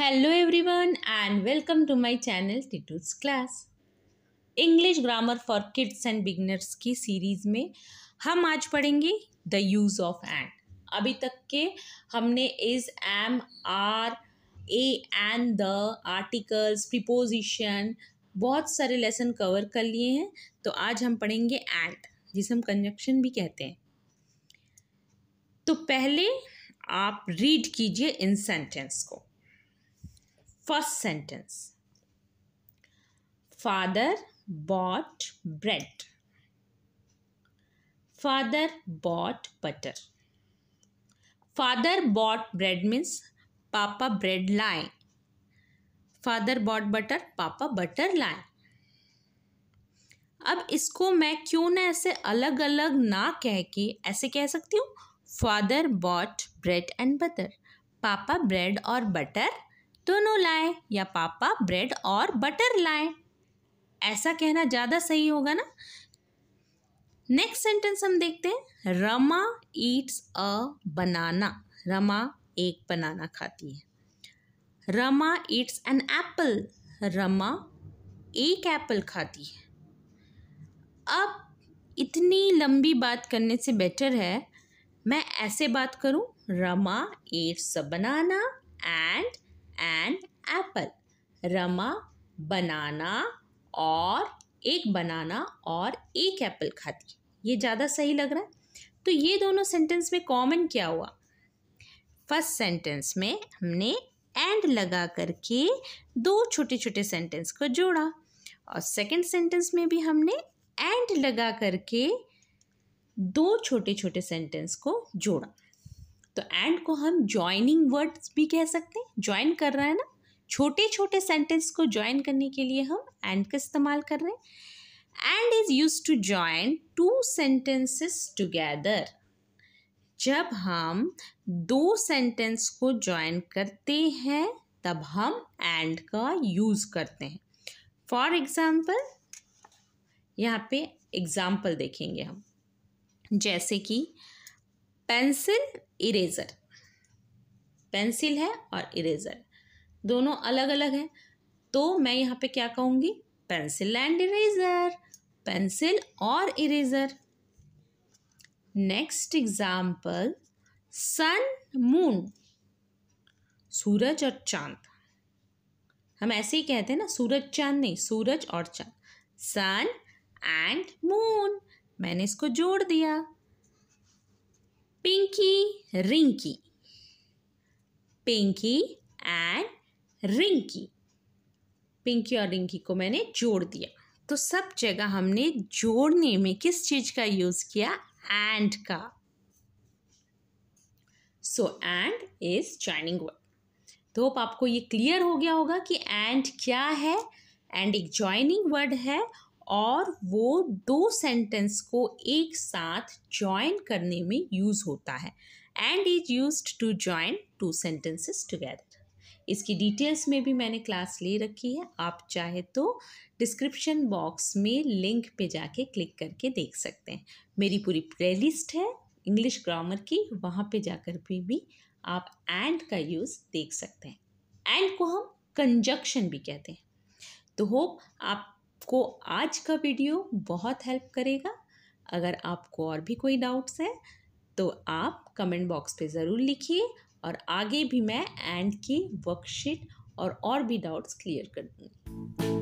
Hello everyone and welcome to my channel टिटूस class English grammar for kids and beginners की series में हम आज पढ़ेंगे द यूज़ ऑफ एंड अभी तक के हमने is am are a and the articles preposition बहुत सारे लेसन कवर कर लिए हैं तो आज हम पढ़ेंगे एंड जिसे हम कंजक्शन भी कहते हैं तो पहले आप रीड कीजिए इन सेंटेंस को First sentence Father bought bread. Father bought butter. Father bought bread means Papa bread line. father bought butter papa butter लाए अब इसको मैं क्यों ना ऐसे अलग अलग ना कह के ऐसे कह सकती हूँ father bought bread and butter पापा ब्रेड और बटर दोनों लाए या पापा ब्रेड और बटर लाए ऐसा कहना ज़्यादा सही होगा ना नेक्स्ट सेंटेंस हम देखते हैं Rama eats a banana Rama एक बनाना खाती है Rama eats an apple Rama एक एप्पल खाती है अब इतनी लंबी बात करने से बेटर है मैं ऐसे बात करूं Rama eats a banana and and apple Rama banana और एक बनाना और एक एप्पल खाती है ये ज़्यादा सही लग रहा है तो ये दोनों सेंटेंस में कॉमन क्या हुआ फर्स्ट सेंटेंस में हमने एंड लगा करके दो छोटे छोटे सेंटेंस को जोड़ा और सेकंड सेंटेंस में भी हमने एंड लगा करके दो छोटे छोटे सेंटेंस को जोड़ा तो एंड को हम ज्वाइनिंग वर्ड्स भी कह सकते हैं ज्वाइन कर रहा है ना छोटे छोटे सेंटेंस को ज्वाइन करने के लिए हम एंड का इस्तेमाल कर रहे हैं and is use to join two sentences together जब हम दो सेंटेंस को ज्वाइन करते हैं तब हम एंड का यूज़ करते हैं फॉर एग्ज़ाम्पल यहाँ पे एग्ज़ाम्पल देखेंगे हम जैसे कि पेंसिल इरेजर पेंसिल है और इरेजर दोनों अलग अलग हैं तो मैं यहाँ पे क्या कहूँगी पेंसिल एंड इरेजर पेंसिल और eraser next example sun moon सूरज और चांद हम ऐसे ही कहते हैं ना सूरज चांद नहीं सूरज और चांद सन एंड मून मैंने इसको जोड़ दिया Pinky, Rinky. Pinky and Rinky Pinky और रिंकी को मैंने जोड़ दिया तो सब जगह हमने जोड़ने में किस चीज़ का यूज़ किया एंड का so and is joining word तो आपको ये क्लियर हो गया होगा कि एंड क्या है एंड एक जॉइनिंग वर्ड है और वो दो सेंटेंस को एक साथ जॉइन करने में यूज़ होता है and is use to join two sentences together इसकी डिटेल्स में भी मैंने क्लास ले रखी है आप चाहे तो डिस्क्रिप्शन बॉक्स में लिंक पे जाके क्लिक करके देख सकते हैं मेरी पूरी प्लेलिस्ट है इंग्लिश ग्रामर की वहाँ पे जाकर भी, भी आप एंड का यूज़ देख सकते हैं एंड को हम कंजक्शन भी कहते हैं तो होप आप आपको आज का वीडियो बहुत हेल्प करेगा अगर आपको और भी कोई डाउट्स हैं तो आप कमेंट बॉक्स पे ज़रूर लिखिए और आगे भी मैं एंड की वर्कशीट और और भी डाउट्स क्लियर कर दूँगी